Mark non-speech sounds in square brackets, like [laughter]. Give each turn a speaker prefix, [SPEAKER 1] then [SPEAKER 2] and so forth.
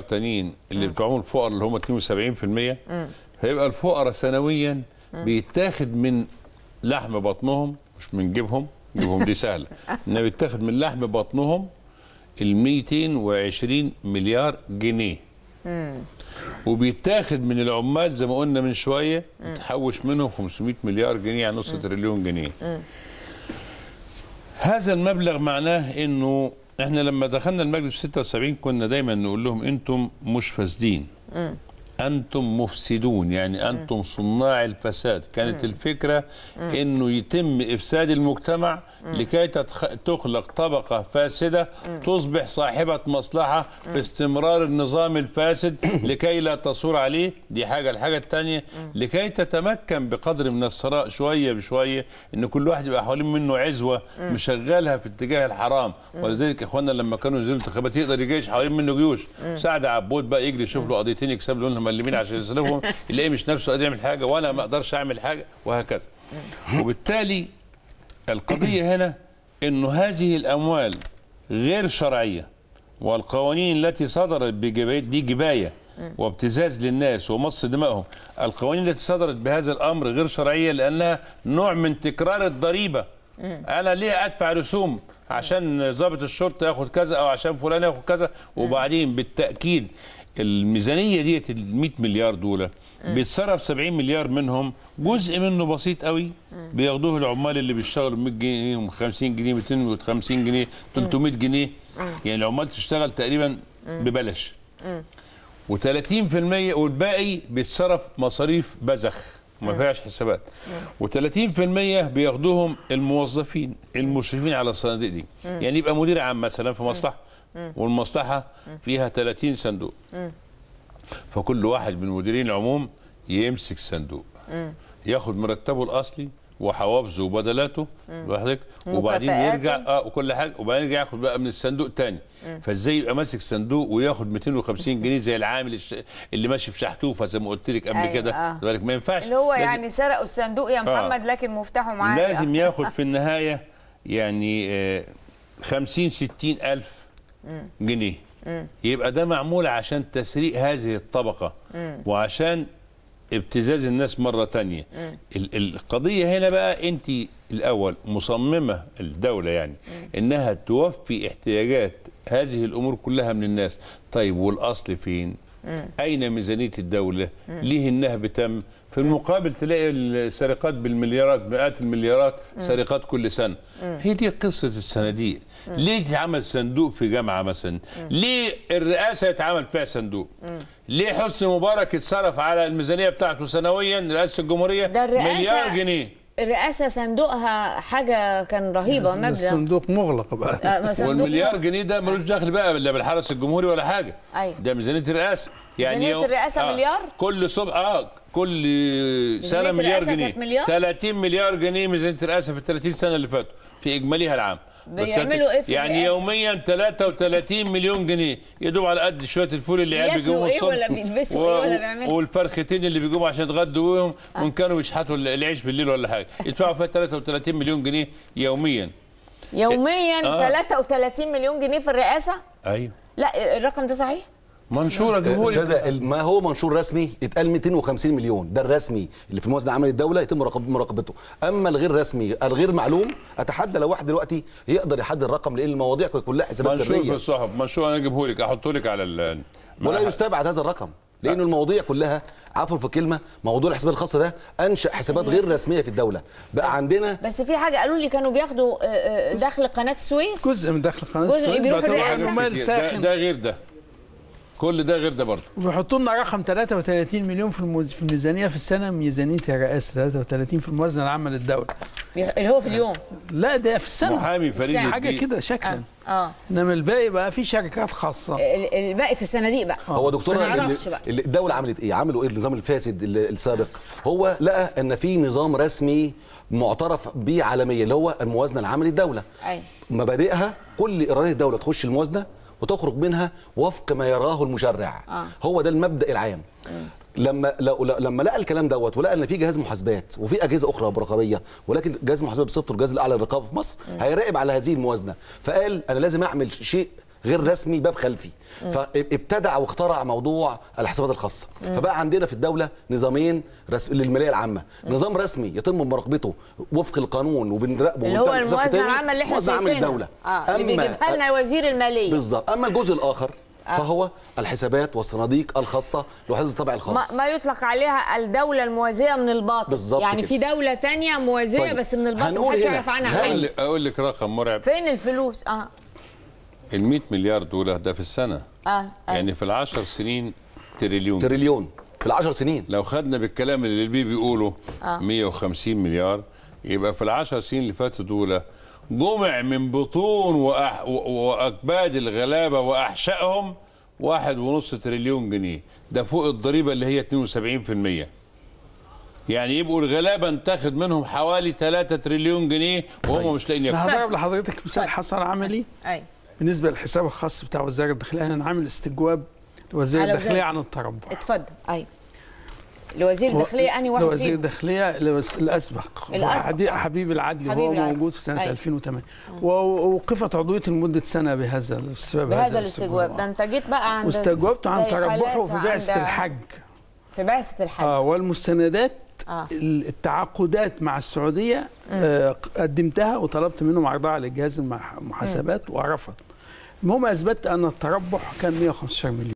[SPEAKER 1] تانيين اللي بتوعهم الفقراء اللي هم 72% هيبقى الفقراء سنويا بيتاخد من لحم بطنهم مش من جيبهم جيبهم دي سهله [laughs] انما بيتاخد من لحم بطنهم ال 220 مليار جنيه وبيتاخد من العمال زي ما قلنا من شويه تحوش منهم 500 مليار جنيه يعني نص تريليون جنيه هذا المبلغ معناه انه احنا لما دخلنا المجلس في 76 كنا دايما نقول لهم انتم مش فاسدين انتم مفسدون يعني انتم صناع الفساد كانت الفكره انه يتم افساد المجتمع لكي تخلق طبقه فاسده تصبح صاحبه مصلحه في استمرار النظام الفاسد [coughs] لكي لا تصور عليه دي حاجه الحاجه الثانيه لكي تتمكن بقدر من الثراء شويه بشويه ان كل واحد يبقى حوالين منه عزوه مشغلها في اتجاه الحرام ولذلك اخواننا لما كانوا ينزلوا انتخابات يقدر يجيش حوالين منه جيوش سعد عبود بقى يجري يشوف له قضيتين يكسب لهم متملمين عشان يسلفهم [laughs] يلاقيه مش نفسه قادر يعمل حاجه وانا ما اقدرش اعمل حاجه وهكذا وبالتالي القضيه هنا انه هذه الاموال غير شرعيه والقوانين التي صدرت بجبايه دي جبايه وابتزاز للناس ومص دمائهم القوانين التي صدرت بهذا الامر غير شرعيه لانها نوع من تكرار الضريبه انا ليه ادفع رسوم عشان ضابط الشرطه ياخد كذا او عشان فلان ياخد كذا وبعدين بالتاكيد الميزانيه ديت ال 100 مليار دولار بيتصرف 70 مليار منهم جزء منه بسيط قوي بياخدوه العمال اللي بيشتغلوا 100 جنيه و50 جنيه 250 جنيه 300 جنيه يعني العمال تشتغل تقريبا ببلاش و30% والباقي بيتصرف مصاريف بذخ ما فيهاش حسابات و30% بياخدوهم الموظفين المشرفين على الصناديق دي يعني يبقى مدير عام مثلا في مصلحه والمصلحه فيها 30 صندوق فكل واحد من مديرين العموم يمسك صندوق ياخد مرتبه الاصلي وحوافزه وبدلاته لوحدك وبعدين يرجع اه وكل حاجه وبعدين يرجع ياخد بقى من الصندوق تاني فازاي يبقى ماسك صندوق وياخد 250 جنيه زي العامل اللي ماشي في شحتوفه زي ما قلت لك قبل أيوة كده آه. ما ينفعش اللي
[SPEAKER 2] هو لازم... يعني سرقوا الصندوق يا آه. محمد آه. لكن مفتاحه معاه لازم ياخد [laughs] في
[SPEAKER 1] النهايه يعني آه 50 60 الف جنيه يبقى ده معمول عشان تسريق هذه الطبقة وعشان ابتزاز الناس مرة تانية القضية هنا بقى انت الأول مصممة الدولة يعني انها توفي احتياجات هذه الأمور كلها من الناس طيب والأصل فين أين ميزانية الدولة ليه النهب تم في المقابل تلاقي السرقات بالمليارات مئات المليارات سرقات كل سنة هي دي قصة الصناديق ليه يتعمل صندوق في جامعة مثلا ليه الرئاسة يتعمل فيها صندوق ليه حسني مبارك اتصرف على الميزانية بتاعته سنويا رئاسة الجمهورية مليار جنيه
[SPEAKER 2] الرئاسه صندوقها حاجه كان رهيبه يعني مبلغ الصندوق
[SPEAKER 1] مغلق بقى آه، والمليار جنيه ده ملوش دخل بقى لا بالحرس الجمهوري ولا حاجه أيوة. ده ميزانيه الرئاسه يعني ميزانيه الرئاسه آه مليار كل صبح اه كل سنه مليار جنيه مليار؟ 30 مليار جنيه ميزانيه الرئاسه في ال 30 سنه اللي فاتوا في اجماليها العام بيعملوا ايه في يعني يوميا 33 مليون جنيه يدوب على قد شويه الفول اللي قاعد بيجيبوا إيه, ايه ولا بيلبسوا ايه ولا بيعملوا والفرختين اللي بيجيبوا عشان يتغدوا بيهم آه. وان كانوا بيشحتوا العيش بالليل ولا حاجه يدفعوا فيها 33 مليون جنيه يوميا
[SPEAKER 2] يوميا آه. 33 مليون جنيه في الرئاسه ايوه لا الرقم ده صحيح منشور جمهوري استاذ ما هو منشور رسمي اتقال 250 مليون ده الرسمي اللي في موازنه عمل الدوله يتم مراقبته اما الغير رسمي الغير معلوم اتحدى لو واحد دلوقتي يقدر يحدد الرقم لان المواضيع كلها حسابات سريه منشور في الصحف
[SPEAKER 1] منشور انا اجيبه لك احطه لك على ال ولا
[SPEAKER 2] يستبعد هذا الرقم لانه المواضيع كلها عفوا في كلمه موضوع الحسابات الخاصه ده انشا حسابات غير رسميه في الدوله بقى عندنا بس في حاجه قالوا لي كانوا بياخدوا آه، آه، دخل قناه السويس جزء من دخل قناه السويس جزء بيروح الرئاسه ده, ده غير ده كل
[SPEAKER 1] ده غير ده برضه ويحطوا لنا رقم 33 مليون في في الميزانيه في السنه ميزانيه الرئاسه 33 في الموازنه العامه للدوله
[SPEAKER 2] اللي هو في اليوم لا ده في السنه محامي فريد حاجه كده شكلا اه, آه.
[SPEAKER 1] انما الباقي بقى في شركات
[SPEAKER 2] خاصه الباقي في الصناديق بقى هو دكتور الدوله عملت ايه عملوا ايه النظام الفاسد السابق هو لقى ان في نظام رسمي معترف به عالميا اللي هو الموازنه العامه للدوله ايوه مبادئها كل ايرادات الدوله تخش الموازنه وتخرج منها وفق ما يراه المشرع آه. هو ده المبدا العام لما لما لقى الكلام دوت ولقى ان في جهاز محاسبات وفي اجهزه اخرى رقابيه ولكن جهاز محاسبات بصفته الجهاز الاعلى للرقابه في مصر هيراقب على هذه الموازنه فقال انا لازم اعمل شيء غير رسمي باب خلفي فابتدع واخترع موضوع الحسابات الخاصه فبقى عندنا في الدوله نظامين رس... للماليه العامه نظام رسمي يتم مراقبته وفق القانون وبنراقبه اللي هو الموازنه العامه اللي احنا شايفينها الدوله آه. اللي بيجيبها لنا وزير الماليه بالظبط اما الجزء الاخر آه. فهو الحسابات والصناديق الخاصه لوحده الطبع الخاص ما, ما يطلق عليها الدوله الموازيه من الباطن بالظبط يعني كده. في دوله تانية موازيه طيب. بس من الباطن محدش يعرف عنها حاجه هل... اقول لك رقم مرعب فين الفلوس اه
[SPEAKER 1] ال 100 مليار دولار ده في السنه اه, آه. يعني في العشر سنين تريليون تريليون في العشر سنين لو خدنا بالكلام اللي البي بيقوله آه. 150 مليار يبقى في العشر سنين اللي فاتوا دول جمع من بطون وأح... واكباد الغلابه واحشائهم واحد ونص تريليون جنيه ده فوق الضريبه اللي هي 72% يعني يبقوا الغلابه انتخد منهم حوالي 3 تريليون جنيه وهم طيب. مش لاقيين ياكلوا هضرب لحضرتك مثال طيب. حصل عملي أي. بالنسبه للحساب الخاص بتاع وزاره الداخليه انا عامل استجواب لوزير الداخليه عن التربع
[SPEAKER 2] اتفضل ايوه لوزير الداخليه اني واحد لوزير
[SPEAKER 1] الداخليه الاسبق الاسبق حبيب العدلي هو العدل. موجود في سنه أي. 2008 ووقفت عضويه لمده سنه بهذا السبب بهذا الاستجواب
[SPEAKER 2] ده انت جيت بقى عند واستجوبت عن تربحه في بعثه الحج في بعثه الحج
[SPEAKER 1] اه والمستندات آه. التعاقدات مع السعوديه آه قدمتها وطلبت منهم عرضها جهاز المحاسبات ورفض المهم اثبتت ان التربح كان 115 مليون